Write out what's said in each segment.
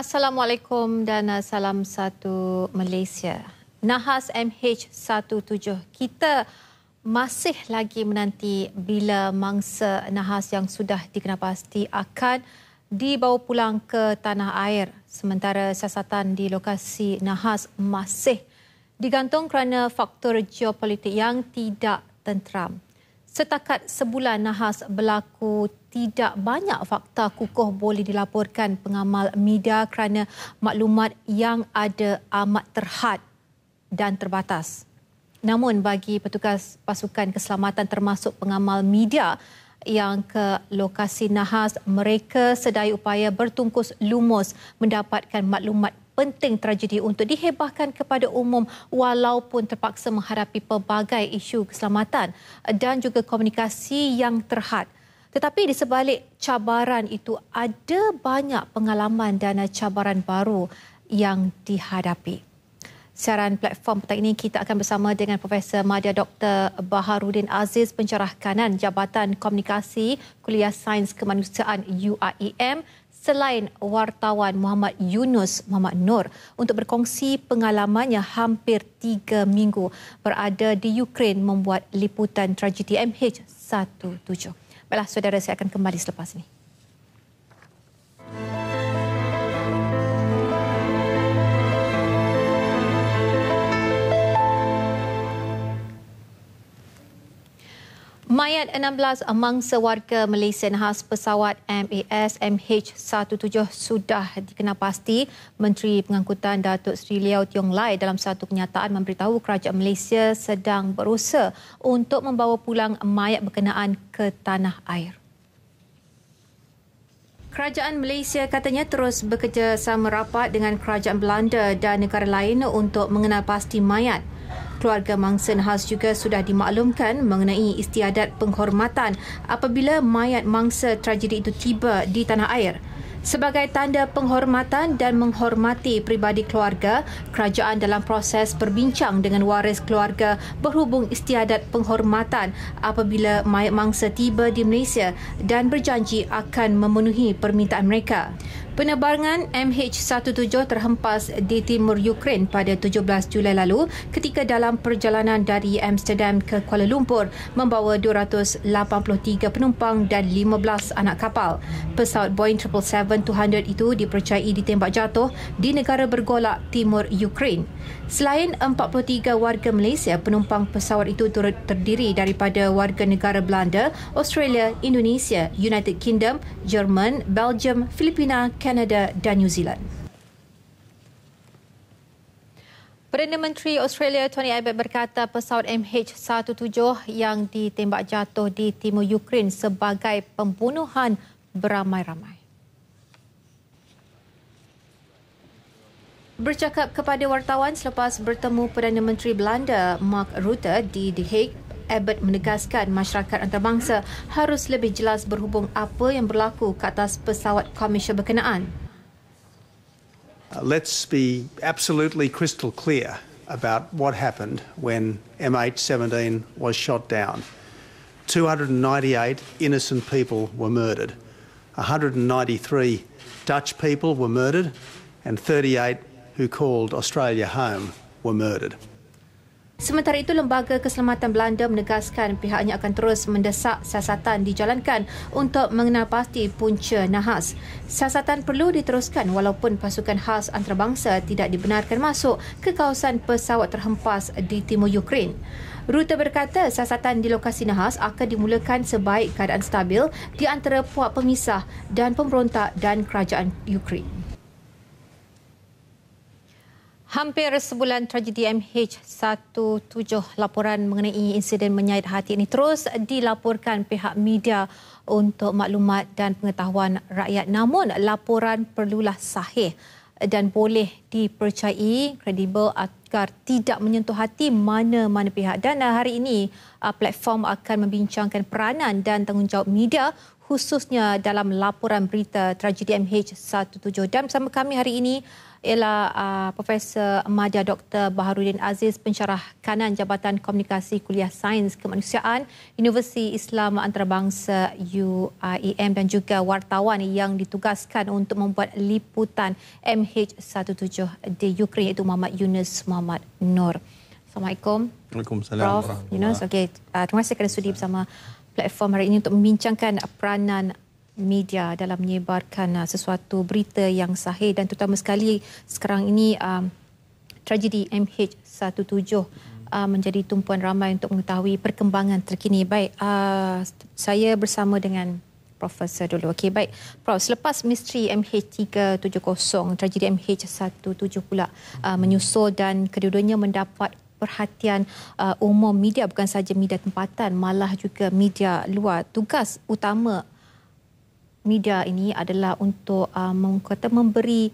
Assalamualaikum dan salam satu Malaysia. Nahas MH17 kita masih lagi menanti bila mangsa nahas yang sudah dikenapasti akan dibawa pulang ke tanah air. Sementara siasatan di lokasi nahas masih digantung kerana faktor geopolitik yang tidak tenteram. Setakat sebulan nahas berlaku tidak banyak fakta kukuh boleh dilaporkan pengamal media kerana maklumat yang ada amat terhad dan terbatas. Namun bagi petugas pasukan keselamatan termasuk pengamal media yang ke lokasi nahas mereka sedaya upaya bertungkus lumus mendapatkan maklumat penting tragedi untuk dihebahkan kepada umum walaupun terpaksa menghadapi pelbagai isu keselamatan dan juga komunikasi yang terhad. Tetapi di sebalik cabaran itu ada banyak pengalaman dan cabaran baru yang dihadapi. Siaran platform petang ini kita akan bersama dengan Profesor Madya Dr. Baharudin Aziz, pencerah kanan Jabatan Komunikasi Kuliah Sains Kemanusiaan UIEM selain wartawan Muhammad Yunus Muhammad Nur untuk berkongsi pengalamannya hampir tiga minggu berada di Ukraine membuat liputan tragedi MH17. Baiklah, saudara saya akan kembali selepas ini. Mayat 16 mangsa warga Malaysia nahas pesawat MAS MH17 sudah dikenal pasti Menteri Pengangkutan Datuk Seri Liao Tiong Lai dalam satu kenyataan memberitahu kerajaan Malaysia sedang berusaha untuk membawa pulang mayat berkenaan ke tanah air. Kerajaan Malaysia katanya terus bekerja sama rapat dengan kerajaan Belanda dan negara lain untuk mengenal pasti mayat keluarga mangsa nahas juga sudah dimaklumkan mengenai istiadat penghormatan apabila mayat mangsa tragedi itu tiba di tanah air. Sebagai tanda penghormatan dan menghormati pribadi keluarga, kerajaan dalam proses berbincang dengan waris keluarga berhubung istiadat penghormatan apabila mayat mangsa tiba di Malaysia dan berjanji akan memenuhi permintaan mereka. Penerbangan MH17 terhempas di timur Ukraine pada 17 Julai lalu ketika dalam perjalanan dari Amsterdam ke Kuala Lumpur membawa 283 penumpang dan 15 anak kapal. Pesawat Boeing 777-200 itu dipercayai ditembak jatuh di negara bergolak timur Ukraine. Selain 43 warga Malaysia, penumpang pesawat itu turut terdiri daripada warga negara Belanda, Australia, Indonesia, United Kingdom, Jerman, Belgium, Filipina, Canada dan New Zealand. Perdana Menteri Australia Tony Abbott berkata pesawat MH17 yang ditembak jatuh di timur Ukraine sebagai pembunuhan beramai-ramai. Bercakap kepada wartawan selepas bertemu Perdana Menteri Belanda Mark Rutte di The Hague, Abbott menegaskan masyarakat antarabangsa harus lebih jelas berhubung apa yang berlaku ke atas pesawat komersial berkenaan. Uh, let's be absolutely crystal clear about what happened when MH17 was shot down. 298 innocent people were murdered. 193 Dutch people were murdered and 38 who called Australia home were murdered. Sementara itu, Lembaga Keselamatan Belanda menegaskan pihaknya akan terus mendesak siasatan dijalankan untuk mengenal pasti punca nahas. Siasatan perlu diteruskan walaupun pasukan khas antarabangsa tidak dibenarkan masuk ke kawasan pesawat terhempas di timur Ukraine. Rute berkata siasatan di lokasi nahas akan dimulakan sebaik keadaan stabil di antara puak pemisah dan pemberontak dan kerajaan Ukraine. Hampir sebulan tragedi MH17 laporan mengenai insiden menyayat hati ini terus dilaporkan pihak media untuk maklumat dan pengetahuan rakyat. Namun laporan perlulah sahih dan boleh dipercayai kredibel agar tidak menyentuh hati mana-mana pihak. Dan hari ini uh, platform akan membincangkan peranan dan tanggungjawab media khususnya dalam laporan berita tragedi MH17. Dan bersama kami hari ini ialah uh, Profesor Madya Dr. Baharudin Aziz, pencerah kanan Jabatan Komunikasi Kuliah Sains Kemanusiaan, Universiti Islam Antarabangsa UIEM dan juga wartawan yang ditugaskan untuk membuat liputan MH17 di Ukraine iaitu Muhammad Yunus Muhammad Nur. Assalamualaikum. Waalaikumsalam. Prof. Yunus, okay. uh, ah, terima kasih kerana sudi bersama platform hari ini untuk membincangkan peranan media dalam menyebarkan uh, sesuatu berita yang sahih dan terutama sekali sekarang ini um, tragedi MH17 uh, menjadi tumpuan ramai untuk mengetahui perkembangan terkini. Baik, uh, saya bersama dengan Profesor dulu. Okey, baik. Prof, selepas misteri MH370, tragedi MH17 pula uh, menyusul dan kedua-duanya mendapat perhatian uh, umum media bukan saja media tempatan malah juga media luar. Tugas utama media ini adalah untuk uh, kata memberi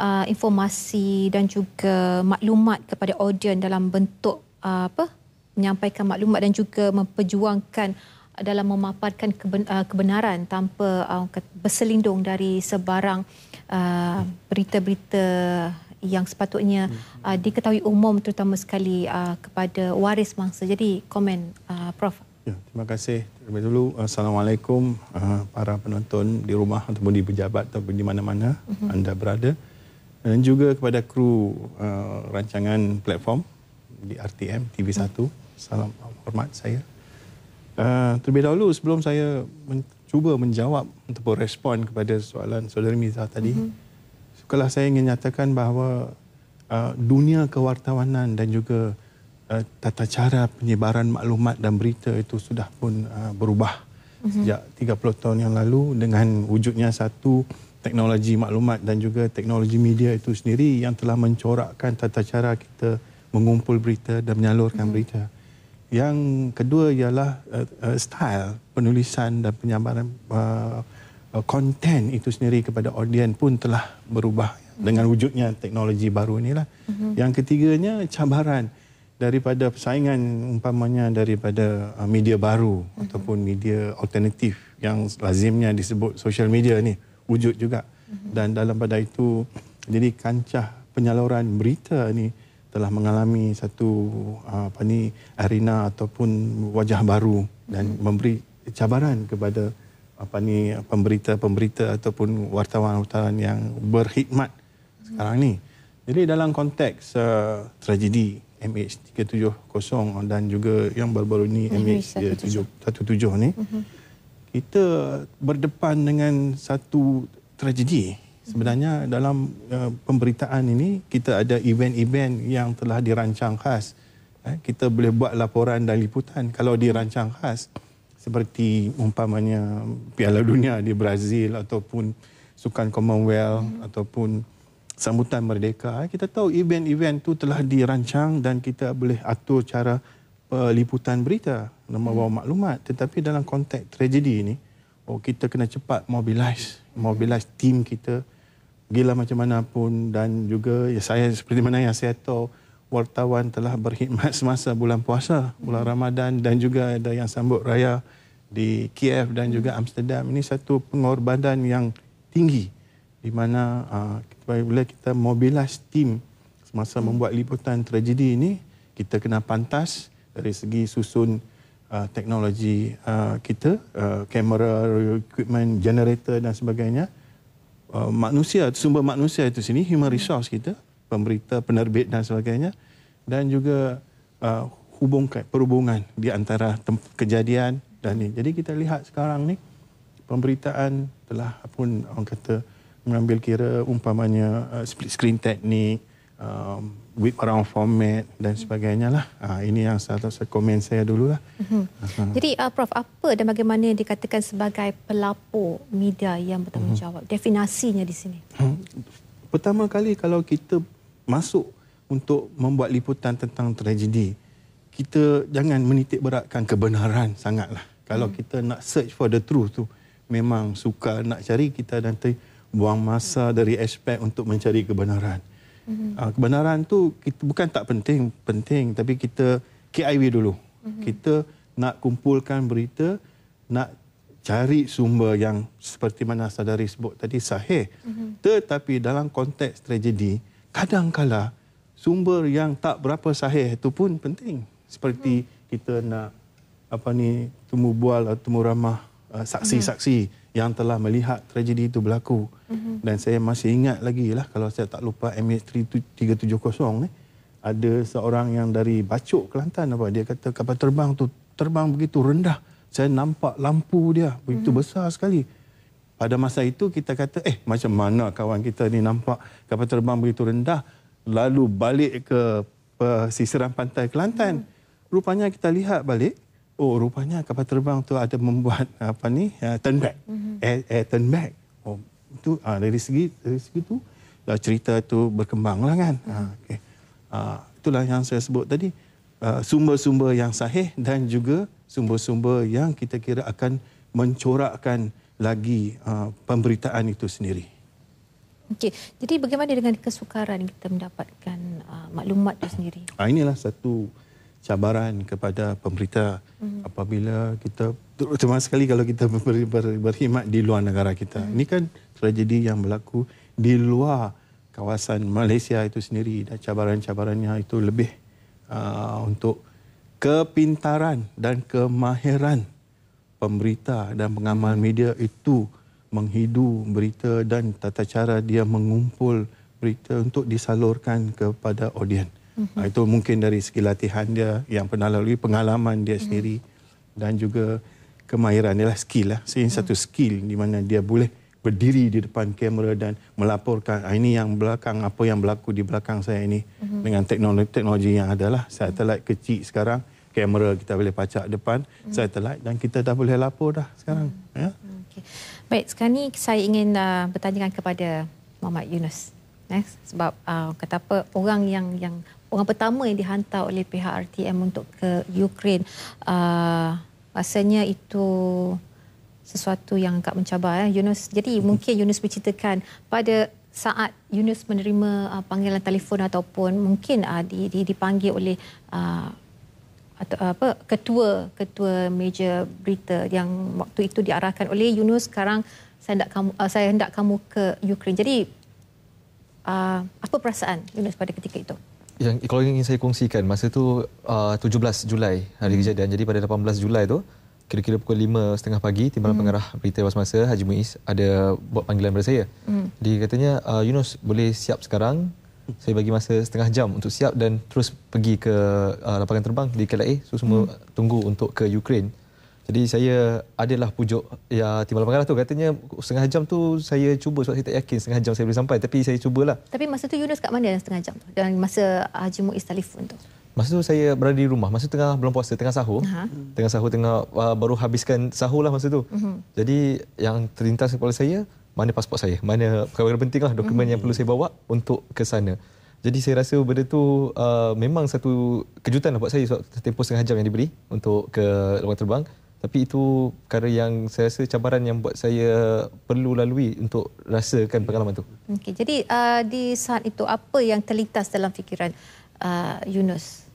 uh, informasi dan juga maklumat kepada audiens dalam bentuk uh, apa menyampaikan maklumat dan juga memperjuangkan dalam memaparkan keben, uh, kebenaran tanpa uh, berselindung dari sebarang uh, berita-berita yang sepatutnya hmm. uh, diketahui umum terutama sekali uh, kepada waris mangsa. Jadi komen uh, prof Ya, terima kasih terlebih dulu. Assalamualaikum uh, para penonton di rumah ataupun di pejabat ataupun di mana-mana uh mhm. -huh. anda berada. Dan juga kepada kru uh, rancangan platform di RTM TV1. Mhm. Uh -huh. Salam hormat saya. Uh, terlebih dahulu sebelum saya mencuba menjawab ataupun respon kepada soalan saudari Mizah tadi, uh mhm. -huh. sekalah saya ingin nyatakan bahawa uh, dunia kewartawanan dan juga Eh, tata cara penyebaran maklumat dan berita itu sudah pun uh, berubah mhm. sejak 30 tahun yang lalu dengan wujudnya satu teknologi maklumat dan juga teknologi media itu sendiri yang telah mencorakkan tata cara kita mengumpul berita dan menyalurkan mm-hmm. berita. Yang kedua ialah uh, uh, style penulisan dan penyebaran konten uh, uh, itu sendiri kepada audiens pun telah berubah mm-hmm. dengan wujudnya teknologi baru inilah. Mm-hmm. Yang ketiganya cabaran daripada persaingan umpamanya daripada uh, media baru uh mhm. -huh. ataupun media alternatif yang lazimnya disebut social media ni wujud juga uh mhm. -huh. dan dalam pada itu jadi kancah penyaluran berita ni telah mengalami satu uh, apa ni arena ataupun wajah baru dan uh mhm. -huh. memberi cabaran kepada apa ni pemberita-pemberita ataupun wartawan-wartawan yang berkhidmat uh -huh. sekarang ni jadi dalam konteks uh, tragedi MH370 dan juga yang baru-baru ni MH177 ini, ya, mhm. kita berdepan dengan satu tragedi. Sebenarnya dalam uh, pemberitaan ini, kita ada event-event yang telah dirancang khas. Eh, kita boleh buat laporan dan liputan kalau dirancang khas. Seperti umpamanya Piala Dunia di Brazil ataupun Sukan Commonwealth ataupun sambutan merdeka. Eh, kita tahu event-event itu telah dirancang dan kita boleh atur cara peliputan eh, berita, nombor hmm. bawah maklumat. Tetapi dalam konteks tragedi ini, oh, kita kena cepat mobilize, mobilize tim kita, gila macam mana pun dan juga ya saya seperti mana yang saya tahu wartawan telah berkhidmat semasa bulan puasa, bulan hmm. Ramadan dan juga ada yang sambut raya di Kiev dan juga Amsterdam. Ini satu pengorbanan yang tinggi di mana apabila ah, uh, kita mobilize tim semasa hmm. membuat liputan tragedi ini kita kena pantas dari segi susun uh, teknologi uh, kita kamera uh, equipment generator dan sebagainya uh, manusia sumber manusia itu sini human hmm. resource kita pemberita penerbit dan sebagainya dan juga uh, hubung perhubungan di antara kejadian dan ini jadi kita lihat sekarang ni pemberitaan telah pun orang kata mengambil kira umpamanya uh, split screen teknik, um, whip around format dan sebagainya lah. Uh, ini yang satu saya komen saya dulu lah. Mm-hmm. Jadi uh, Prof apa dan bagaimana yang dikatakan sebagai pelapor media yang bertanggungjawab? Mm-hmm. Definasinya di sini. Hmm. Pertama kali kalau kita masuk untuk membuat liputan tentang tragedi, kita jangan menitik beratkan kebenaran sangatlah. Kalau mhm. kita nak search for the truth tu memang suka nak cari kita nanti buang masa dari aspek untuk mencari kebenaran. Mm-hmm. Uh, kebenaran tu kita bukan tak penting, penting tapi kita KIW dulu. Mm-hmm. Kita nak kumpulkan berita, nak cari sumber yang seperti mana saudari sebut tadi sahih. Mm-hmm. Tetapi dalam konteks tragedi, kadangkala sumber yang tak berapa sahih itu pun penting. Seperti mm-hmm. kita nak apa ni temu bual atau temu ramah uh, saksi-saksi. Mm-hmm yang telah melihat tragedi itu berlaku. Mm-hmm. Dan saya masih ingat lagi lah kalau saya tak lupa MH370 ni ada seorang yang dari Bacok Kelantan apa dia kata kapal terbang tu terbang begitu rendah. Saya nampak lampu dia begitu mm-hmm. besar sekali. Pada masa itu kita kata eh macam mana kawan kita ni nampak kapal terbang begitu rendah lalu balik ke uh, sisiran pantai Kelantan. Mm-hmm. Rupanya kita lihat balik oh rupanya kapal terbang tu ada membuat apa ni uh, turn back mm -hmm. air, air turn back oh itu uh, dari segi dari segi tu dah uh, cerita tu berkembang lah kan mm -hmm. uh, ah, okay. uh, ah, itulah yang saya sebut tadi ah, sumber-sumber uh, yang sahih dan juga sumber-sumber yang kita kira akan mencorakkan lagi uh, pemberitaan itu sendiri Okay. Jadi bagaimana dengan kesukaran kita mendapatkan uh, maklumat itu sendiri? Ah, inilah satu cabaran kepada pemerintah hmm. apabila kita terutama sekali kalau kita ber, ber, berkhidmat di luar negara kita. Hmm. Ini kan tragedi yang berlaku di luar kawasan Malaysia itu sendiri dan cabaran-cabarannya itu lebih uh, untuk kepintaran dan kemahiran pemberita dan pengamal media itu menghidu berita dan tata cara dia mengumpul berita untuk disalurkan kepada audiens. Uh, itu mungkin dari segi latihan dia yang pernah lalui, pengalaman dia mm-hmm. sendiri uh-huh. dan juga kemahiran ialah skill lah. Ini uh-huh. Mm-hmm. satu skill di mana dia boleh berdiri di depan kamera dan melaporkan ah, ini yang belakang apa yang berlaku di belakang saya ini uh-huh. dengan teknologi-teknologi yang ada lah. Satelit uh-huh. kecil sekarang, kamera kita boleh pacak depan uh-huh. satelit dan kita dah boleh lapor dah sekarang. Uh-huh. Ya? Okay. Baik, sekarang ini saya ingin uh, bertanyakan kepada Muhammad Yunus. Eh, sebab uh, kata apa orang yang yang orang pertama yang dihantar oleh pihak RTM untuk ke Ukraine. Uh, rasanya itu sesuatu yang agak mencabar. Eh. Yunus, jadi mhm. mungkin Yunus berceritakan pada saat Yunus menerima uh, panggilan telefon ataupun mungkin uh, di, di, dipanggil oleh uh, atau uh, apa ketua ketua meja berita yang waktu itu diarahkan oleh Yunus sekarang saya hendak kamu uh, saya hendak kamu ke Ukraine. Jadi uh, apa perasaan Yunus pada ketika itu? yang kalau ingin saya kongsikan masa tu uh, 17 Julai hari hmm. kejadian. Jadi pada 18 Julai tu kira-kira pukul 5.30 pagi timbalan hmm. pengarah berita was masa Haji Muiz ada buat panggilan pada saya. Hmm. Dia katanya uh, Yunus boleh siap sekarang. Saya bagi masa setengah jam untuk siap dan terus pergi ke uh, lapangan terbang di KLIA. So semua hmm. tunggu untuk ke Ukraine. Hmm. Jadi saya adalah pujuk ya timbal mangalah tu katanya setengah jam tu saya cuba sebab saya tak yakin setengah jam saya boleh sampai tapi saya cubalah. Tapi masa tu Yunus kat mana dalam setengah jam tu? Dan masa Haji Muiz telefon tu. Masa tu saya berada di rumah, masa tengah belum puasa, tengah sahur. Aha. Tengah sahur tengah uh, baru habiskan sahur lah masa tu. Uh-huh. Jadi yang terlintas kepala saya mana pasport saya, mana perkara penting lah dokumen uh-huh. yang mhm. perlu saya bawa untuk ke sana. Jadi saya rasa benda tu uh, memang satu kejutan lah buat saya sebab tempoh setengah jam yang diberi untuk ke luar terbang. Tapi itu perkara yang saya rasa cabaran yang buat saya perlu lalui untuk rasakan pengalaman itu. Okay, jadi uh, di saat itu apa yang terlintas dalam fikiran uh, Yunus?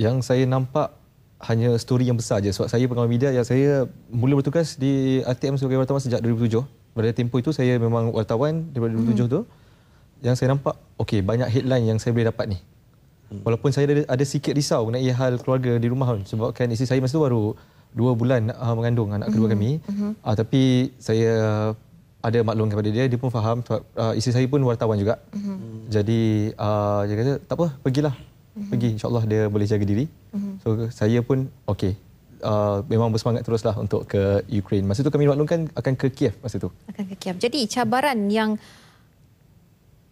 Yang saya nampak hanya story yang besar saja. Sebab saya pengalaman media yang saya mula bertugas di ATM sebagai wartawan sejak 2007. Pada tempoh itu saya memang wartawan daripada 2007 itu. Hmm. Yang saya nampak, okey banyak headline yang saya boleh dapat ni. Hmm. Walaupun saya ada, ada sikit risau mengenai hal keluarga di rumah. Sebabkan isteri saya masa tu baru dua bulan uh, mengandung anak kedua mm-hmm. kami. Mm-hmm. Uh, tapi saya ada maklum kepada dia, dia pun faham. Sebab, uh, isteri saya pun wartawan juga. Mm-hmm. Jadi uh, dia kata, tak apa, pergilah. Mm-hmm. Pergi, insyaAllah dia boleh jaga diri. Mm-hmm. So saya pun okey. Uh, memang bersemangat teruslah untuk ke Ukraine. Masa itu kami maklumkan akan ke Kiev masa itu. Akan ke Kiev. Jadi cabaran yang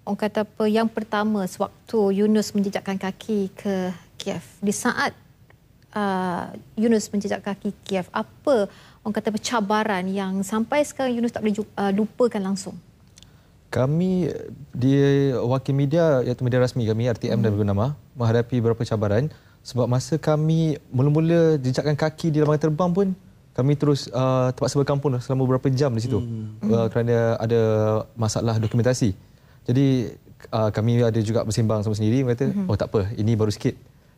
orang kata apa yang pertama sewaktu Yunus menjejakkan kaki ke Kiev di saat uh, Yunus menjejak kaki Kiev apa orang kata percabaran yang sampai sekarang Yunus tak boleh uh, lupakan langsung kami di wakil media iaitu media rasmi kami RTM hmm. dan bernama menghadapi beberapa cabaran sebab masa kami mula-mula jejakkan kaki di lapangan terbang pun kami terus uh, terpaksa berkampung selama beberapa jam di situ hmm. uh, kerana ada masalah dokumentasi. Jadi uh, kami ada juga bersimbang sama sendiri kata hmm. oh tak apa ini baru sikit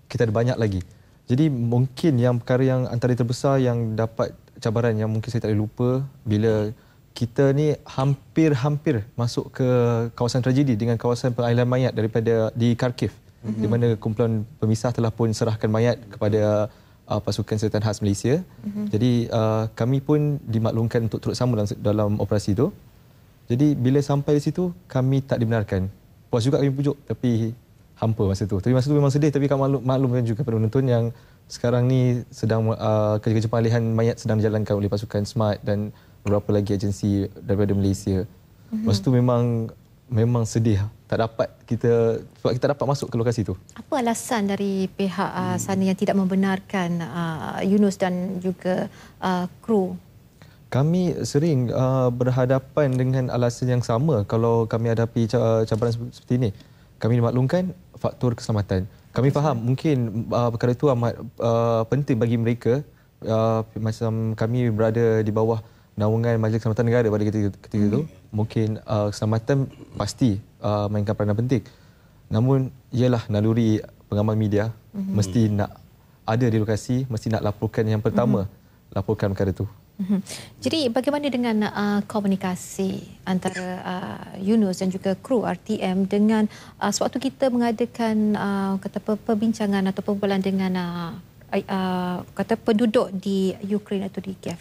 kita ada banyak lagi. Jadi mungkin yang perkara yang antara terbesar yang dapat cabaran yang mungkin saya tak boleh lupa bila kita ni hampir-hampir masuk ke kawasan tragedi dengan kawasan pengayalan mayat daripada di Kharkiv mm-hmm. di mana kumpulan pemisah telah pun serahkan mayat kepada uh, pasukan Sultan khas Malaysia. Mm-hmm. Jadi uh, kami pun dimaklumkan untuk turut sama dalam, dalam operasi itu. Jadi bila sampai di situ kami tak dibenarkan. Puas juga kami pujuk tapi hampa masa tu. Tapi masa tu memang sedih tapi kan maklum, maklumkan juga kepada penonton yang sekarang ni sedang uh, kerja-kerja pengalihan mayat sedang dijalankan oleh pasukan SMART dan beberapa lagi agensi daripada Malaysia. Mhm. Masa tu memang memang sedih tak dapat kita sebab kita dapat masuk ke lokasi tu. Apa alasan dari pihak uh, sana yang tidak membenarkan uh, Yunus dan juga uh, kru? Kami sering uh, berhadapan dengan alasan yang sama kalau kami hadapi cabaran seperti ini. Kami dimaklumkan faktor keselamatan. Kami faham mungkin uh, perkara itu amat uh, penting bagi mereka uh, macam kami berada di bawah naungan Majlis Keselamatan Negara pada ketika, ketika itu. Hmm. Mungkin uh, keselamatan pasti uh, mainkan peranan penting. Namun ialah naluri pengamal media hmm mesti nak ada di lokasi, mesti nak laporkan yang pertama, hmm laporkan perkara itu. Mhm. Jadi bagaimana dengan uh, komunikasi antara uh, Yunus dan juga kru RTM dengan uh, sewaktu kita mengadakan uh, kata perbincangan atau perbualan dengan uh, uh, kata penduduk di Ukraine atau di Kiev?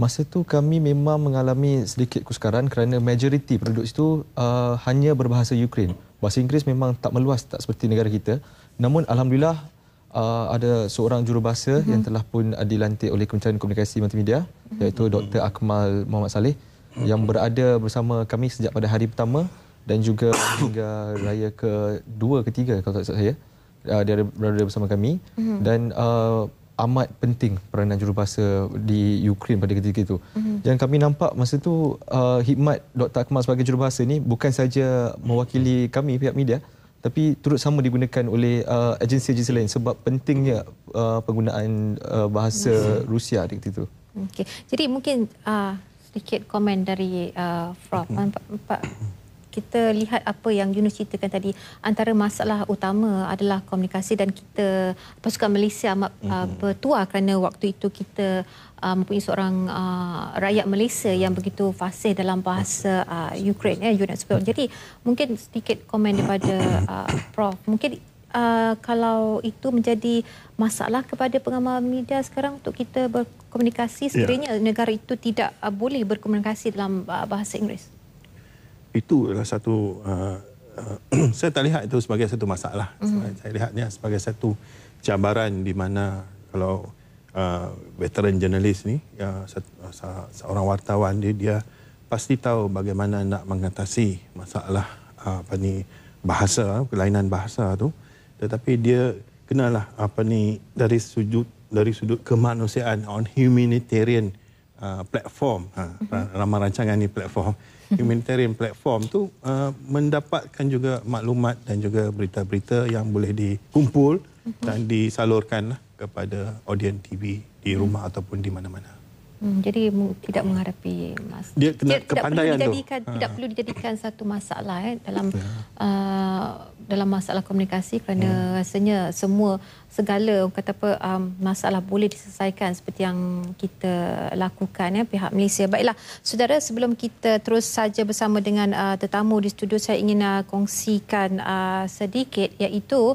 Masa itu kami memang mengalami sedikit kusukaran kerana majoriti penduduk itu uh, hanya berbahasa Ukraine. Bahasa Inggeris memang tak meluas tak seperti negara kita. Namun alhamdulillah uh, ada seorang jurubahasa mm-hmm. yang telah pun uh, dilantik oleh Kementerian Komunikasi Multimedia mm-hmm. iaitu Dr. Akmal Muhammad Saleh mm-hmm. yang berada bersama kami sejak pada hari pertama dan juga hingga raya ke-2 ketiga kalau tak salah saya uh, dia berada bersama kami mm-hmm. dan uh, amat penting peranan jurubahasa di Ukraine pada ketika itu. Mm-hmm. Yang kami nampak masa itu uh, hikmat Dr. Akmal sebagai jurubahasa ini bukan saja mewakili kami pihak media mm-hmm tapi turut sama digunakan oleh uh, agensi-agensi lain sebab pentingnya uh, penggunaan uh, bahasa hmm. Rusia di situ. Okay, Jadi mungkin uh, sedikit komen dari uh, Prof. Hmm. Pak kita lihat apa yang Yunus ceritakan tadi antara masalah utama adalah komunikasi dan kita pasukan Malaysia amat uh, hmm. bertuah kerana waktu itu kita uh, uh, mempunyai seorang uh, rakyat Malaysia yang begitu fasih dalam bahasa uh, Ukraine eh, ya unit sebelum. Jadi mungkin sedikit komen daripada uh, Prof. Mungkin uh, kalau itu menjadi masalah kepada pengamal media sekarang untuk kita berkomunikasi sebenarnya ya. negara itu tidak uh, boleh berkomunikasi dalam uh, bahasa Inggeris. Itu adalah satu uh, uh saya tak lihat itu sebagai satu masalah. Mm-hmm. Saya lihatnya sebagai satu cabaran di mana kalau Uh, veteran jurnalis ni, uh, uh seorang wartawan dia, dia pasti tahu bagaimana nak mengatasi masalah uh, apa ni bahasa, uh, kelainan bahasa tu. Tetapi dia kenalah apa ni dari sudut dari sudut kemanusiaan on humanitarian uh, platform uh, ramai rancangan ni platform humanitarian platform tu uh, mendapatkan juga maklumat dan juga berita-berita yang boleh dikumpul mhm. dan disalurkan uh, kepada audiens TV di rumah hmm. ataupun di mana-mana. Hmm, jadi tidak mengharapi mas. Dia kena tidak, tidak perlu dijadikan tu. Ha. tidak perlu dijadikan satu masalah eh, dalam ya. uh, dalam masalah komunikasi kerana hmm. rasanya semua segala kata apa um, masalah boleh diselesaikan seperti yang kita lakukan ya pihak Malaysia. Baiklah saudara sebelum kita terus saja bersama dengan uh, tetamu di studio saya ingin uh, kongsikan uh, sedikit iaitu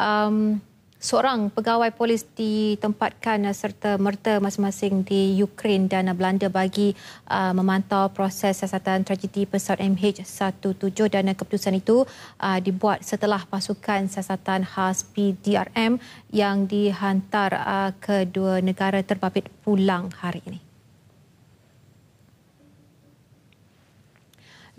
um, seorang pegawai polis ditempatkan eh, serta merta masing-masing di Ukraine dan eh, Belanda bagi uh, memantau proses siasatan tragedi pesawat MH17 dan keputusan itu uh, dibuat setelah pasukan siasatan khas PDRM yang dihantar uh, ke dua negara terbabit pulang hari ini.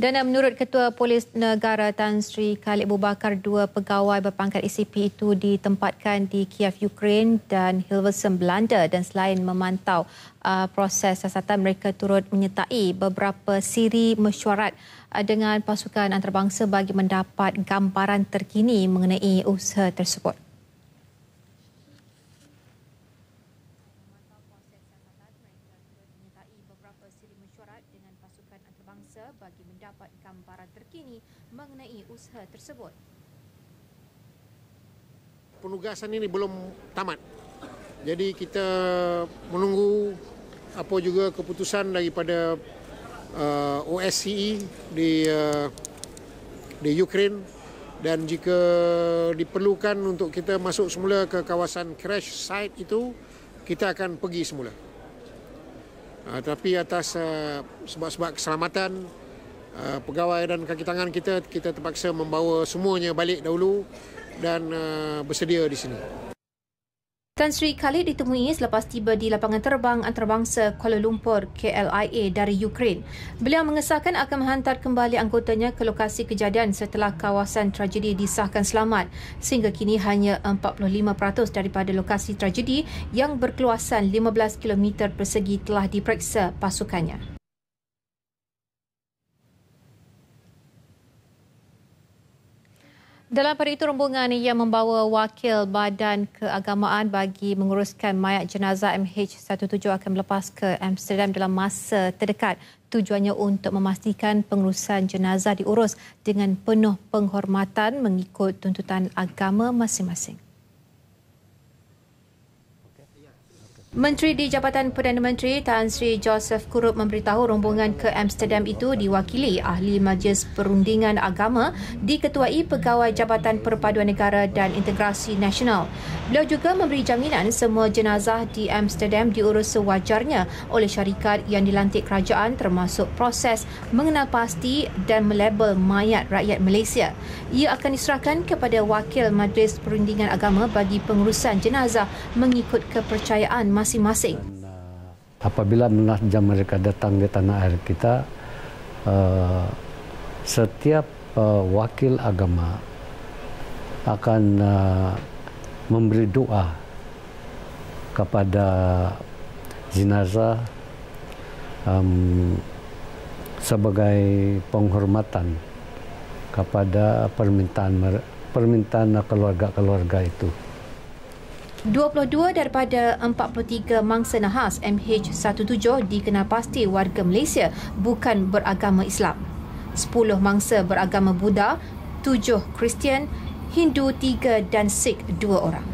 Dan eh, menurut Ketua Polis Negara Tan Sri Khalid Bubakar, dua pegawai berpangkat ACP itu ditempatkan di Kiev, Ukraine dan Hilversum, Belanda dan selain memantau uh, proses siasatan, mereka turut menyertai beberapa siri mesyuarat uh, dengan pasukan antarabangsa bagi mendapat gambaran terkini mengenai usaha tersebut. tersebut. Penugasan ini belum tamat. Jadi kita menunggu apa juga keputusan daripada uh, OSCE di uh, di Ukraine dan jika diperlukan untuk kita masuk semula ke kawasan crash site itu kita akan pergi semula. Uh, tapi atas uh, sebab-sebab uh, keselamatan Ah, pegawai dan kaki tangan kita kita terpaksa membawa semuanya balik dahulu dan ah, bersedia di sini. Tan Sri Khalid ditemui selepas tiba di lapangan terbang antarabangsa Kuala Lumpur KLIA dari Ukraine. Beliau mengesahkan akan menghantar kembali anggotanya ke lokasi kejadian setelah kawasan tragedi disahkan selamat. Sehingga kini hanya 45% daripada lokasi tragedi yang berkeluasan 15 km persegi telah diperiksa pasukannya. Dalam pada itu, rombongan yang membawa wakil badan keagamaan bagi menguruskan mayat jenazah MH17 akan melepas ke Amsterdam dalam masa terdekat. Tujuannya untuk memastikan pengurusan jenazah diurus dengan penuh penghormatan mengikut tuntutan agama masing-masing. Menteri di Jabatan Perdana Menteri Tan Sri Joseph Kurup memberitahu rombongan ke Amsterdam itu diwakili ahli Majlis Perundingan Agama diketuai Pegawai Jabatan Perpaduan Negara dan Integrasi Nasional. Beliau juga memberi jaminan semua jenazah di Amsterdam diurus sewajarnya oleh syarikat yang dilantik kerajaan termasuk proses mengenal pasti dan melabel mayat rakyat Malaysia. Ia akan diserahkan kepada Wakil Majlis Perundingan Agama bagi pengurusan jenazah mengikut kepercayaan masing-masing. Apabila menaja mereka datang di tanah air kita, uh, setiap uh, wakil agama akan uh, memberi doa kepada jenazah um, sebagai penghormatan kepada permintaan permintaan keluarga-keluarga itu. 22 daripada 43 mangsa nahas MH17 dikenal pasti warga Malaysia bukan beragama Islam. 10 mangsa beragama Buddha, 7 Kristian, Hindu 3 dan Sikh 2 orang.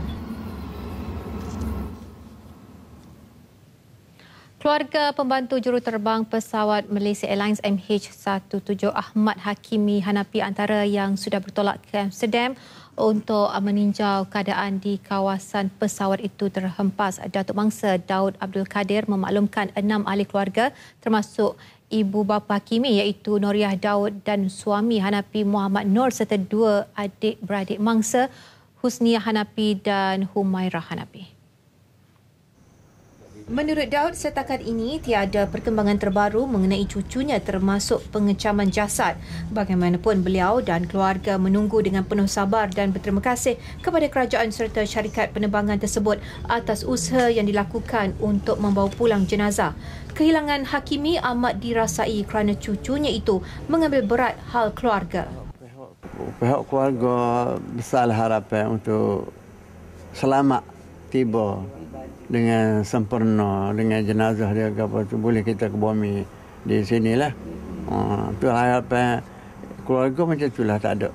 Keluarga pembantu juruterbang pesawat Malaysia Airlines MH17 Ahmad Hakimi Hanapi antara yang sudah bertolak ke Amsterdam untuk ah, meninjau keadaan di kawasan pesawat itu terhempas. Datuk Mangsa Daud Abdul Kadir memaklumkan enam ahli keluarga termasuk ibu bapa Hakimi iaitu Noriah Daud dan suami Hanapi Muhammad Nur serta dua adik-beradik mangsa Husniah Hanapi dan Humairah Hanapi. Menurut Daud, setakat ini tiada perkembangan terbaru mengenai cucunya termasuk pengecaman jasad. Bagaimanapun, beliau dan keluarga menunggu dengan penuh sabar dan berterima kasih kepada kerajaan serta syarikat penerbangan tersebut atas usaha yang dilakukan untuk membawa pulang jenazah. Kehilangan Hakimi amat dirasai kerana cucunya itu mengambil berat hal keluarga. Pihak keluarga besar lah harapan untuk selamat tiba dengan sempurna dengan jenazah dia ke apa tu boleh kita kebumi di sinilah. Ha tu harapan keluarga macam itulah tak ada.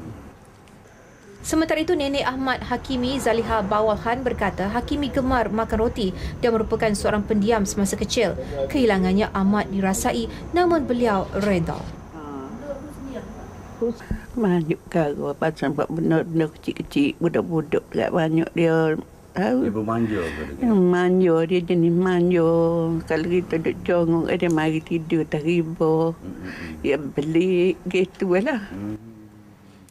Sementara itu, Nenek Ahmad Hakimi Zaliha Bawahan berkata Hakimi gemar makan roti dan merupakan seorang pendiam semasa kecil. Kehilangannya amat dirasai namun beliau reda. Banyak kalau pasang buat benda-benda kecil-kecil, budak-budak banyak dia tahu. Dia bermanjo ke? Dia manjo, dia jenis manjo. Kalau kita duduk congok, eh, dia mari tidur teribu. mm Dia beli, gitu lah. Mm-hmm.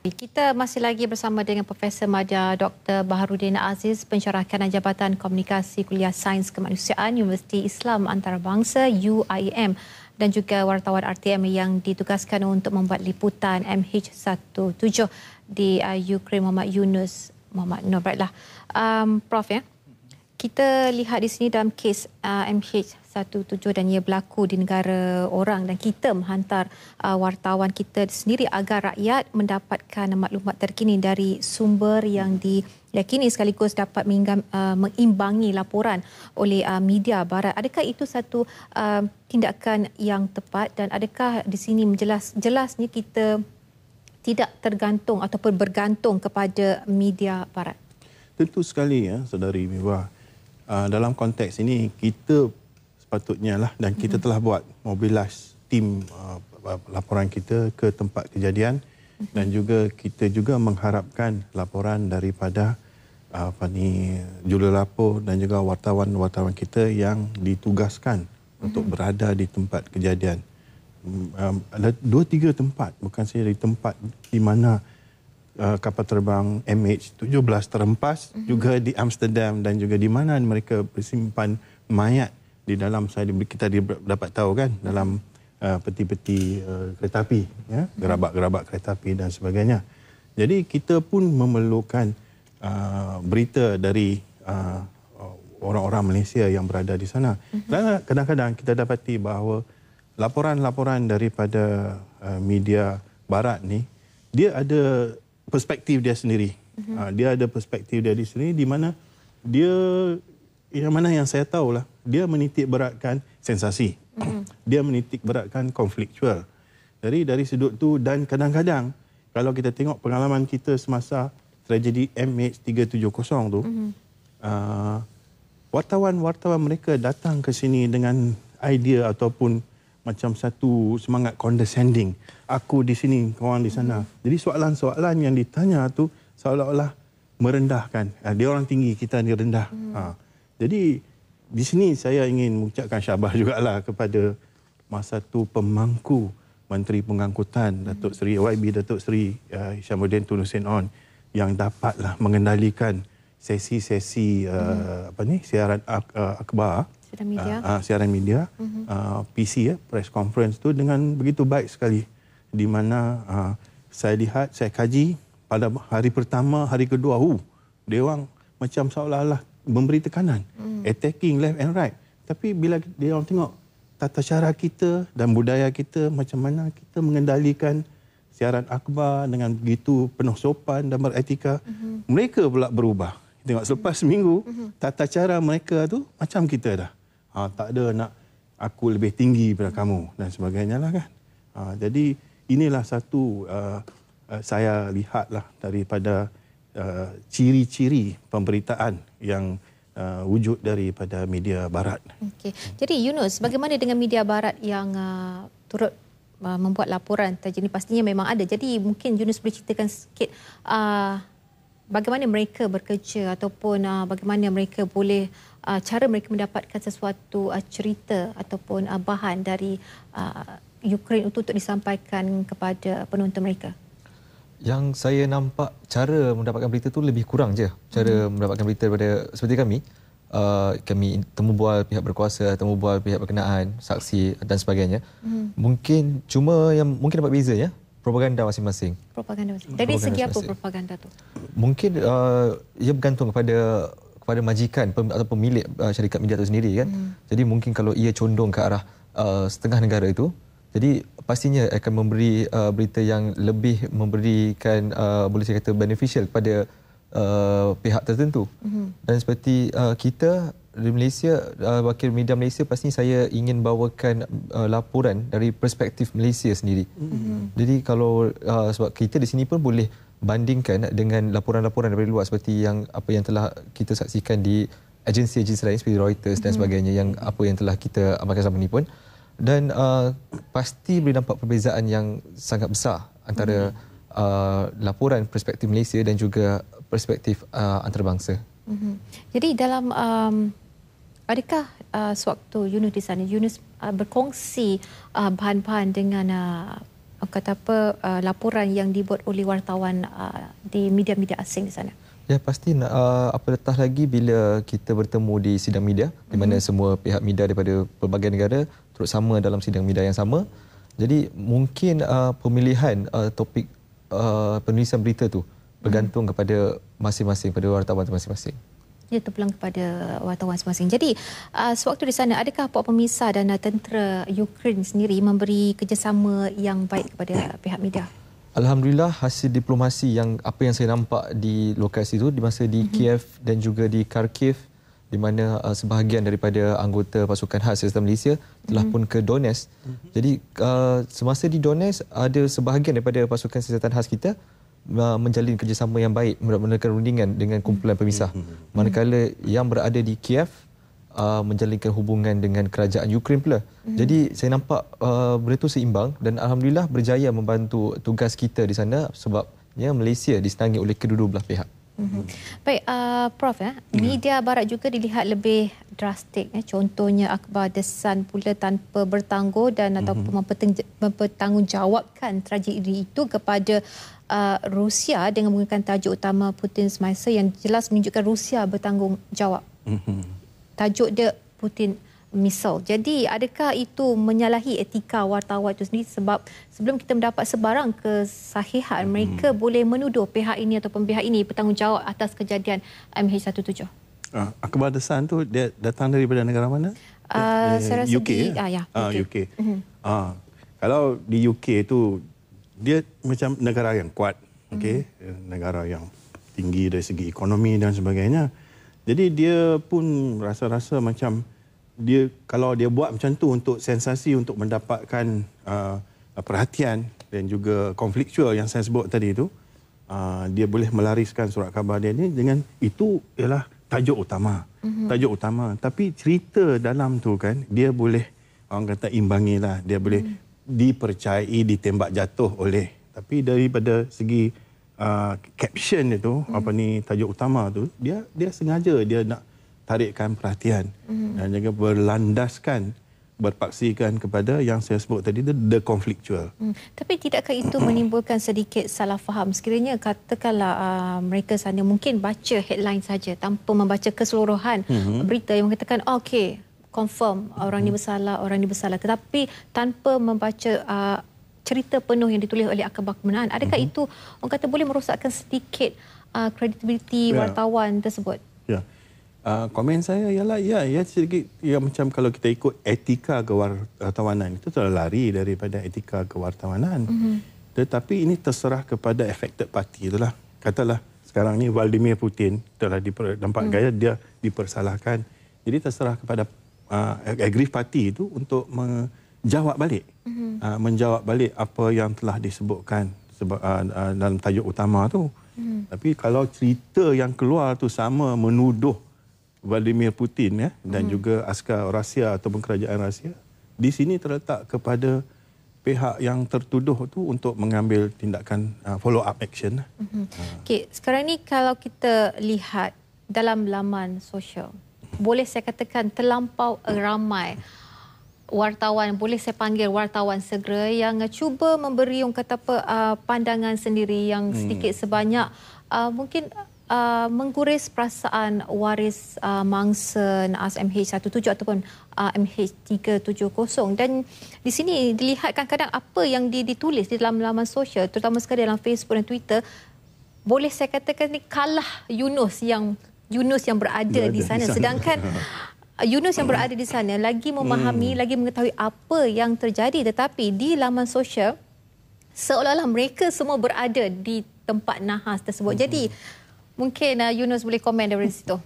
Kita masih lagi bersama dengan Profesor Madya Dr. Baharudin Aziz, pencerah kanan Jabatan Komunikasi Kuliah Sains Kemanusiaan Universiti Islam Antarabangsa UIM dan juga wartawan RTM yang ditugaskan untuk membuat liputan MH17 di uh, Ukraine Muhammad Yunus Muhammad Nur baiklah um, prof ya kita lihat di sini dalam kes uh, MH17 dan ia berlaku di negara orang dan kita menghantar uh, wartawan kita sendiri agar rakyat mendapatkan maklumat terkini dari sumber yang di yakini sekaligus dapat mengingam, uh, mengimbangi laporan oleh uh, media barat adakah itu satu uh, tindakan yang tepat dan adakah di sini menjelas jelasnya kita tidak tergantung ataupun bergantung kepada media barat? Tentu sekali ya, saudari Miwa. Uh, dalam konteks ini kita sepatutnya lah dan kita hmm. telah buat mobilis tim uh, laporan kita ke tempat kejadian dan juga kita juga mengharapkan laporan daripada apa ah, ni jurulapor dan juga wartawan-wartawan kita yang ditugaskan untuk berada di tempat kejadian um, ada dua tiga tempat bukan saya dari tempat di mana uh, kapal terbang MH17 terhempas mm-hmm. juga di Amsterdam dan juga di mana mereka bersimpan mayat di dalam saya kita dapat tahu kan dalam uh, peti-peti uh, kereta api ya mhm. gerabak-gerabak kereta api dan sebagainya. Jadi kita pun memerlukan uh, berita dari uh, orang-orang Malaysia yang berada di sana. Mm-hmm. Dan kadang-kadang kita dapati bahawa laporan-laporan daripada uh, media barat ni dia ada perspektif dia sendiri. Mm -hmm. uh, dia ada perspektif dia di sini di mana dia yang mana yang saya tahu lah, dia menitik beratkan sensasi. Mm -hmm. Dia menitik beratkan konfliktual. Jadi dari sudut tu dan kadang-kadang kalau kita tengok pengalaman kita semasa tragedi MH370 tu mm -hmm. uh, wartawan-wartawan mereka datang ke sini dengan idea ataupun macam satu semangat condescending. Aku di sini, korang di sana. Hmm. Jadi soalan-soalan yang ditanya tu seolah-olah merendahkan. Ah, dia orang tinggi, kita ni rendah. Hmm. Ah. Jadi di sini saya ingin mengucapkan syabah juga lah kepada masa tu pemangku Menteri Pengangkutan hmm. Datuk Seri YB Datuk Seri uh, ah, Syamuddin Tun Hussein On yang dapatlah mengendalikan sesi-sesi uh, apa ni siaran ak- uh, akbar siaran media. Uh, uh, siaran media, uh mhm. -huh. uh, ah, PC ya, press conference tu dengan begitu baik sekali di mana uh, saya lihat saya kaji pada hari pertama, hari kedua, hu, uh, dewang macam seolah-olah memberi tekanan, uh mhm. -huh. attacking left and right. Tapi bila dia orang tengok tata cara kita dan budaya kita macam mana kita mengendalikan siaran akhbar dengan begitu penuh sopan dan beretika, uh mhm. -huh. mereka pula berubah. Tengok selepas seminggu, tata cara mereka tu macam kita dah ha, tak ada nak aku lebih tinggi daripada kamu dan sebagainya lah kan. Ha, jadi inilah satu uh, uh, saya lihatlah daripada uh, ciri-ciri pemberitaan yang uh, wujud daripada media barat. Okey. Jadi Yunus, bagaimana dengan media barat yang uh, turut uh, membuat laporan terjadi pastinya memang ada. Jadi mungkin Yunus boleh ceritakan sikit uh, bagaimana mereka bekerja ataupun uh, bagaimana mereka boleh uh, cara mereka mendapatkan sesuatu uh, cerita ataupun uh, bahan dari uh, Ukraine untuk, untuk disampaikan kepada penonton mereka? Yang saya nampak cara mendapatkan berita tu lebih kurang je. Cara hmm. mendapatkan berita daripada seperti kami, uh, kami temu bual pihak berkuasa, temu bual pihak berkenaan, saksi dan sebagainya. Hmm. Mungkin cuma yang mungkin dapat beza ya propaganda masing-masing. Propaganda masing-masing. Dari segi apa propaganda tu? Mungkin uh, ia bergantung kepada kepada majikan atau pemilik uh, syarikat media itu sendiri kan. Hmm. Jadi mungkin kalau ia condong ke arah uh, setengah negara itu, jadi pastinya akan memberi uh, berita yang lebih memberikan uh, boleh saya kata beneficial kepada uh, pihak tertentu. Hmm. Dan seperti uh, kita di Malaysia, uh, wakil media Malaysia pasti saya ingin bawakan uh, laporan dari perspektif Malaysia sendiri. Mm-hmm. Jadi kalau uh, sebab kita di sini pun boleh bandingkan dengan laporan-laporan dari luar seperti yang apa yang telah kita saksikan di agensi-agensi lain seperti Reuters dan mhm. sebagainya yang apa yang telah kita amalkan sama ini pun dan uh, pasti boleh nampak perbezaan yang sangat besar antara mhm. uh, laporan perspektif Malaysia dan juga perspektif uh, antarabangsa. Mhm. Jadi dalam um, adakah uh, sewaktu Yunus di sana Yunus uh, berkongsi uh, bahan-bahan dengan uh, kata apa uh, laporan yang dibuat oleh wartawan uh, di media-media asing di sana? Ya pasti uh, apatah lagi bila kita bertemu di sidang media mm-hmm. di mana hmm. semua pihak media daripada pelbagai negara turut sama dalam sidang media yang sama. Jadi mungkin uh, pemilihan uh, topik uh, penulisan berita tu hmm. bergantung mm-hmm. kepada masing-masing pada wartawan masing-masing kita terpulang kepada wartawan semasing. Jadi, uh, sewaktu di sana, adakah Puan Pemisah dan uh, tentera Ukraine sendiri memberi kerjasama yang baik kepada pihak media? Alhamdulillah hasil diplomasi yang apa yang saya nampak di lokasi itu di masa di mm-hmm. Kiev dan juga di Kharkiv di mana uh, sebahagian daripada anggota pasukan khas sistem Malaysia telah mhm. pun ke Donetsk. Mm-hmm. Jadi uh, semasa di Donetsk ada sebahagian daripada pasukan sistem khas kita menjalin kerjasama yang baik menekan rundingan dengan kumpulan pemisah hmm, hmm, hmm, manakala yang berada di Kiev uh, menjalinkan hubungan dengan kerajaan Ukraine pula mm-hmm. jadi saya nampak uh, benda itu seimbang dan Alhamdulillah berjaya membantu tugas kita di sana sebabnya Malaysia disenangi oleh kedua-dua belah pihak Mm-hmm. Baik, uh, Prof. Ya, media barat juga dilihat lebih drastik. Ya. Contohnya Akbar Desan pula tanpa bertangguh dan mm-hmm. atau mempertanggungjawabkan tragedi itu kepada uh, Rusia dengan menggunakan tajuk utama Putin's Masa yang jelas menunjukkan Rusia bertanggungjawab. Mhm. Tajuk dia Putin Missile. Jadi adakah itu menyalahi etika wartawan itu sendiri sebab sebelum kita mendapat sebarang kesahihan hmm. mereka boleh menuduh pihak ini atau pihak ini bertanggungjawab atas kejadian MH17? Uh, akibat ah, desaan itu dia datang daripada negara mana? Uh, eh, saya rasa UK, di ya? Ah, ya, UK. Ah UK. Uh-huh. Mhm. Ah, uh, kalau di UK itu dia macam negara yang kuat okey mm. negara yang tinggi dari segi ekonomi dan sebagainya jadi dia pun rasa-rasa macam dia kalau dia buat macam tu untuk sensasi untuk mendapatkan uh, perhatian dan juga konfliktual yang saya sebut tadi itu uh, dia boleh melariskan surat khabar dia ni dengan itu ialah tajuk utama mm-hmm. tajuk utama tapi cerita dalam tu kan dia boleh orang kata imbangilah dia boleh hmm dipercayai ditembak jatuh oleh tapi daripada segi uh, caption itu mm. apa ni tajuk utama tu dia dia sengaja dia nak tarikkan perhatian mm. dan juga berlandaskan berpaksikan kepada yang saya sebut tadi the, the conflictual. Hmm. Tapi tidakkah itu menimbulkan sedikit salah faham? Sekiranya katakanlah uh, mereka sana mungkin baca headline saja tanpa membaca keseluruhan hmm berita yang mengatakan okey, confirm orang ni bersalah, orang ni bersalah. Tetapi tanpa membaca uh, cerita penuh yang ditulis oleh akhbar kemenangan, adakah uh-huh. itu orang kata boleh merosakkan sedikit uh, kredibiliti yeah. wartawan tersebut? Ya. Yeah. Uh, komen saya ialah ya ya sedikit ya macam kalau kita ikut etika kewartawanan uh, itu telah lari daripada etika kewartawanan mm-hmm. tetapi ini terserah kepada affected party itulah katalah sekarang ni Vladimir Putin telah diper, mm. gaya dia dipersalahkan jadi terserah kepada uh, ah, agri eh, parti itu untuk menjawab balik mm -hmm. uh, menjawab balik apa yang telah disebutkan seba, uh, uh, dalam tajuk utama tu mm -hmm. tapi kalau cerita yang keluar tu sama menuduh Vladimir Putin ya dan mm -hmm. juga askar rahsia atau kerajaan rahsia di sini terletak kepada pihak yang tertuduh tu untuk mengambil tindakan uh, follow up action. Mm -hmm. uh. Okey, sekarang ni kalau kita lihat dalam laman sosial, boleh saya katakan terlampau ramai wartawan boleh saya panggil wartawan segera yang cuba memberi yang kata apa uh, pandangan sendiri yang hmm. sedikit sebanyak uh, mungkin Uh, mengguris perasaan waris uh, mangsa naas MH17 ataupun uh, MH370 dan di sini dilihatkan kadang apa yang ditulis di dalam laman sosial terutama sekali dalam Facebook dan Twitter boleh saya katakan ini kalah Yunus yang Yunus yang berada, berada di, sana. di sana. Sedangkan Yunus yang berada di sana lagi memahami, hmm. lagi mengetahui apa yang terjadi. Tetapi di laman sosial, seolah-olah mereka semua berada di tempat nahas tersebut. Jadi hmm. mungkin uh, Yunus boleh komen dari situ.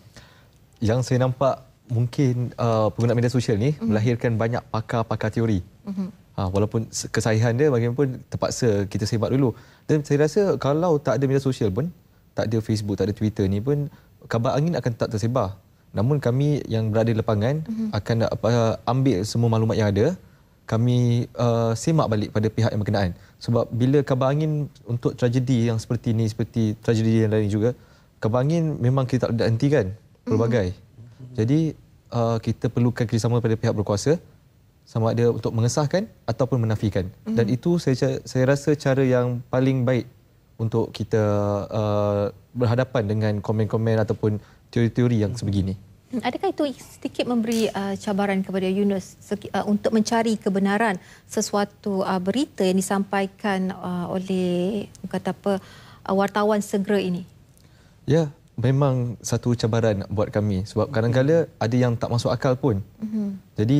Yang saya nampak mungkin uh, pengguna media sosial ni hmm. melahirkan banyak pakar-pakar teori. Hmm. Uh, walaupun kesahihan dia bagaimanapun terpaksa kita sebab dulu. Dan saya rasa kalau tak ada media sosial pun, tak ada Facebook, tak ada Twitter ni pun kabar angin akan tetap tersebar. Namun kami yang berada di lapangan mm-hmm. akan uh, ambil semua maklumat yang ada. Kami uh, eh, semak balik pada pihak yang berkenaan. Sebab bila kabar angin untuk tragedi yang seperti ini, seperti tragedi yang lain juga, kabar angin memang kita tak boleh henti kan? Pelbagai. Mm-hmm. Jadi uh, kita perlukan kerjasama pada pihak berkuasa sama ada untuk mengesahkan ataupun menafikan. Mm-hmm. Dan mhm. itu saya, saya rasa cara yang paling baik untuk kita uh, berhadapan dengan komen-komen ataupun teori-teori yang sebegini. Hmm, adakah itu sedikit memberi uh, cabaran kepada Yunus uh, untuk mencari kebenaran sesuatu uh, berita yang disampaikan uh, oleh kata apa uh, wartawan segera ini? Ya, memang satu cabaran buat kami sebab kadang-kadang hmm. ada yang tak masuk akal pun. Mm-hmm. Jadi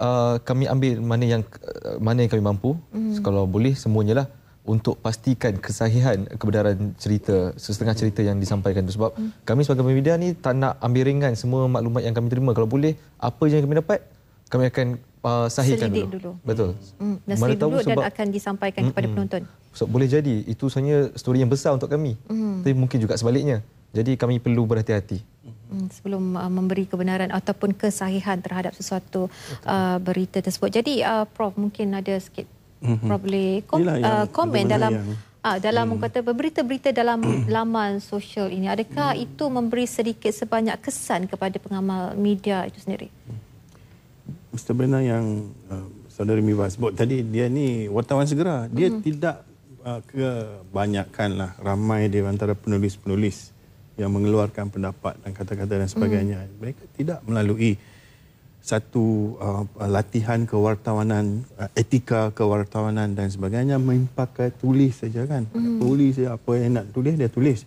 uh, kami ambil mana yang uh, mana yang kami mampu. Mm-hmm. Kalau boleh semuanya lah untuk pastikan kesahihan kebenaran cerita setengah cerita yang disampaikan itu sebab hmm. kami sebagai media ni tak nak ambil ringan semua maklumat yang kami terima kalau boleh apa yang kami dapat kami akan uh, sahihkan dulu. dulu betul hmm. dan tahu dulu sebab, dan akan disampaikan hmm, kepada penonton so, boleh jadi itu sebenarnya story yang besar untuk kami hmm. tapi mungkin juga sebaliknya jadi kami perlu berhati-hati mm-hmm. sebelum uh, memberi kebenaran ataupun kesahihan terhadap sesuatu uh, berita tersebut. Jadi uh, prof mungkin ada sikit -hmm. probably kom uh, komen dalam yang, uh, dalam hmm. kata berita-berita dalam laman sosial ini adakah hmm. itu memberi sedikit sebanyak kesan kepada pengamal media itu sendiri Mr. Bena yang uh, saudari Miva sebut tadi dia ni wartawan segera dia hmm. tidak uh, kebanyakanlah ramai di antara penulis-penulis yang mengeluarkan pendapat dan kata-kata dan sebagainya hmm. mereka tidak melalui satu uh, latihan kewartawanan uh, etika kewartawanan dan sebagainya main pakai tulis saja kan mm. tulis saja apa yang nak tulis dia tulis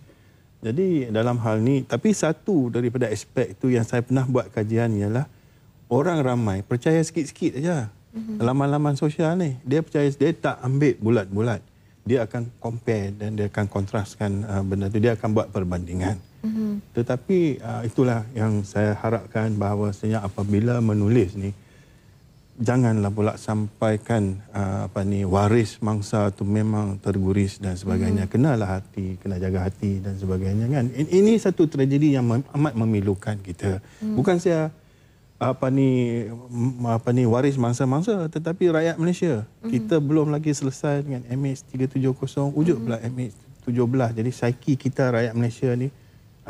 jadi dalam hal ni tapi satu daripada aspek tu yang saya pernah buat kajian ialah orang ramai percaya sikit-sikit saja mm-hmm. sosial ni dia percaya dia tak ambil bulat-bulat dia akan compare dan dia akan kontraskan uh, benda tu dia akan buat perbandingan mm. Mm-hmm. Tetapi uh, itulah yang saya harapkan bahawasanya apabila menulis ni janganlah pula sampaikan uh, apa ni waris mangsa tu memang terguris dan sebagainya. Mm. Kenalah hati, kena jaga hati dan sebagainya kan. In, ini satu tragedi yang mem, amat memilukan kita. Mm. Bukan saya apa ni apa ni waris mangsa-mangsa tetapi rakyat Malaysia. Mm. Kita belum lagi selesai dengan MH370 wujud mm. pula MH17. Jadi psyche kita rakyat Malaysia ni mm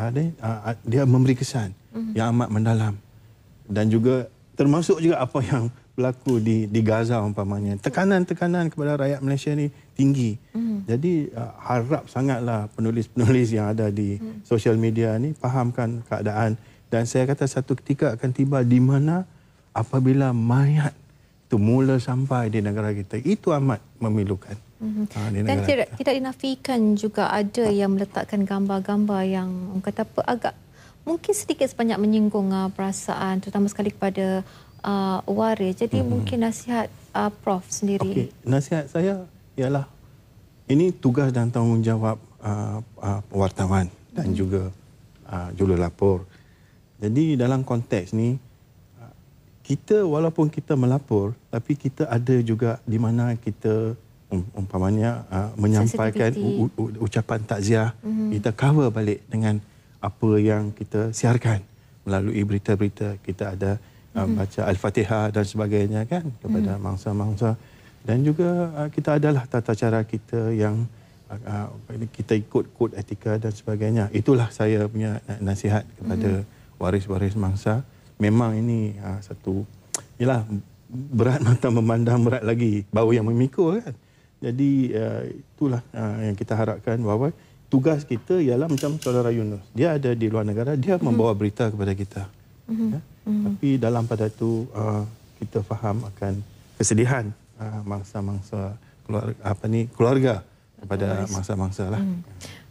ada ah, ah, ah, dia memberi kesan mm -hmm. yang amat mendalam dan juga termasuk juga apa yang berlaku di di Gaza umpamanya tekanan-tekanan kepada rakyat Malaysia ni tinggi. Mm -hmm. Jadi harap sangatlah penulis-penulis yang ada di mm -hmm. social media ni fahamkan keadaan dan saya kata satu ketika akan tiba di mana apabila mayat itu mula sampai di negara kita itu amat memilukan hmm Ha, Dan tidak, dinafikan juga ada ha. yang meletakkan gambar-gambar yang kata apa agak mungkin sedikit sebanyak menyinggung uh, perasaan terutama sekali kepada uh, waria. Jadi hmm mungkin nasihat uh, prof sendiri. Okay. Nasihat saya ialah ini tugas dan tanggungjawab uh, uh, wartawan dan mhm. juga uh, jurulapor. Jadi dalam konteks ni kita walaupun kita melapor tapi kita ada juga di mana kita Um, umpamanya uh, menyampaikan u, u, u, ucapan takziah mm -hmm. kita cover balik dengan apa yang kita siarkan melalui berita-berita kita ada uh, mm -hmm. baca al-Fatihah dan sebagainya kan kepada mhm. mangsa-mangsa mm -hmm. dan juga uh, kita adalah tata cara kita yang uh, kita ikut kod etika dan sebagainya itulah saya punya nasihat kepada mhm. waris-waris mm -hmm. mangsa memang ini uh, satu ialah berat mata memandang berat lagi bau yang memikul kan jadi uh, itulah uh, yang kita harapkan bahawa tugas kita ialah macam saudara Yunus. Dia ada di luar negara, dia hmm. membawa berita kepada kita. Hmm. Ya? Hmm. Tapi dalam pada itu uh, kita faham akan kesedihan uh, mangsa-mangsa keluarga, keluarga kepada mangsa-mangsa lah. Hmm.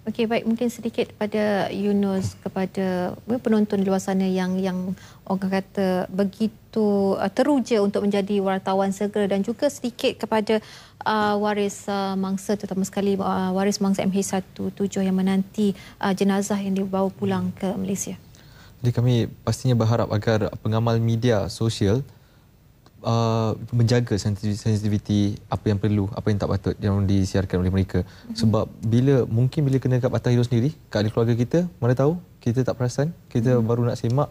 Okey baik mungkin sedikit kepada Yunus kepada penonton luar sana yang yang orang kata begitu uh, teruja untuk menjadi wartawan segera dan juga sedikit kepada uh, waris uh, mangsa terutama sekali uh, waris mangsa MH17 yang menanti uh, jenazah yang dibawa pulang ke Malaysia. Jadi kami pastinya berharap agar pengamal media sosial uh, menjaga sensitiviti apa yang perlu, apa yang tak patut yang disiarkan oleh mereka. Hmm. Sebab bila mungkin bila kena kat batang hidup sendiri, kat keluarga kita, mana tahu kita tak perasan, kita hmm. baru nak semak,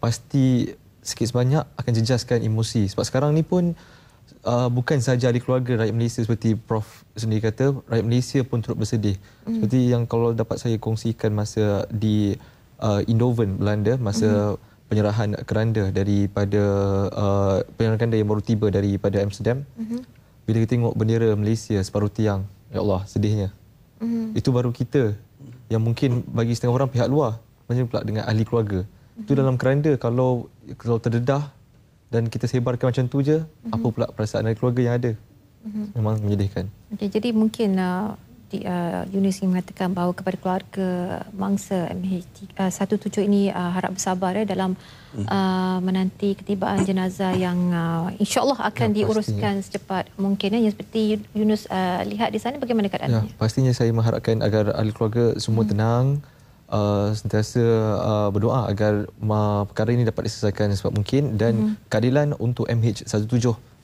pasti sikit sebanyak akan jejaskan emosi. Sebab sekarang ni pun Uh, bukan sahaja di keluarga rakyat Malaysia seperti Prof sendiri kata, rakyat Malaysia pun turut bersedih. Mm. Seperti yang kalau dapat saya kongsikan masa di uh, Indoven, Belanda, masa mm penyerahan keranda daripada uh, penyerahan keranda yang baru tiba daripada Amsterdam. Mm-hmm. Bila kita tengok bendera Malaysia separuh tiang, ya Allah, sedihnya. Mm-hmm. Itu baru kita yang mungkin bagi setengah orang pihak luar, macam pula dengan ahli keluarga. Mm-hmm. Itu mhm. dalam keranda kalau kalau terdedah dan kita sebarkan macam tu je, mm-hmm. apa pula perasaan dari keluarga yang ada? Mm-hmm. Memang menyedihkan. Okay, jadi mungkin uh, Uh, Yunus ini mengatakan bahawa kepada keluarga mangsa MH17 uh, ini uh, harap bersabar ya dalam hmm. uh, menanti ketibaan jenazah yang uh, Allah akan ya, diuruskan secepat mungkin ya yang seperti Yunus uh, lihat di sana bagaimana keadaannya. Ya, pastinya saya mengharapkan agar ahli keluarga semua hmm. tenang Uh, sentiasa uh, berdoa agar perkara ini dapat diselesaikan sebab mungkin dan hmm. keadilan untuk MH17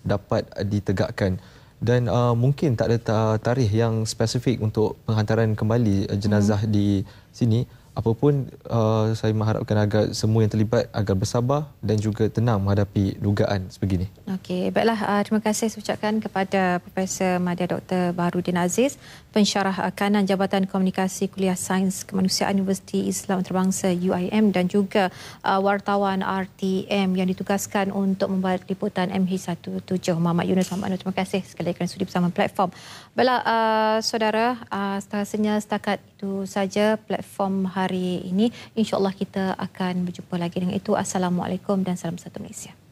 dapat ditegakkan dan uh, mungkin tak ada tarikh yang spesifik untuk penghantaran kembali uh, jenazah hmm. di sini apapun uh, saya mengharapkan agar semua yang terlibat agar bersabar dan juga tenang menghadapi dugaan sebegini. Okey, baiklah uh, terima kasih saya ucapkan kepada Profesor Madya Dr. Baharudin Aziz pensyarah kanan Jabatan Komunikasi Kuliah Sains Kemanusiaan Universiti Islam Antarabangsa UIM dan juga uh, wartawan RTM yang ditugaskan untuk membuat liputan MH17 Muhammad Yunus Muhammad Anwar. Terima kasih sekali kerana sudi bersama platform. Baiklah, uh, saudara, uh, setahasanya setakat itu saja platform hari ini. InsyaAllah kita akan berjumpa lagi dengan itu. Assalamualaikum dan salam satu Malaysia.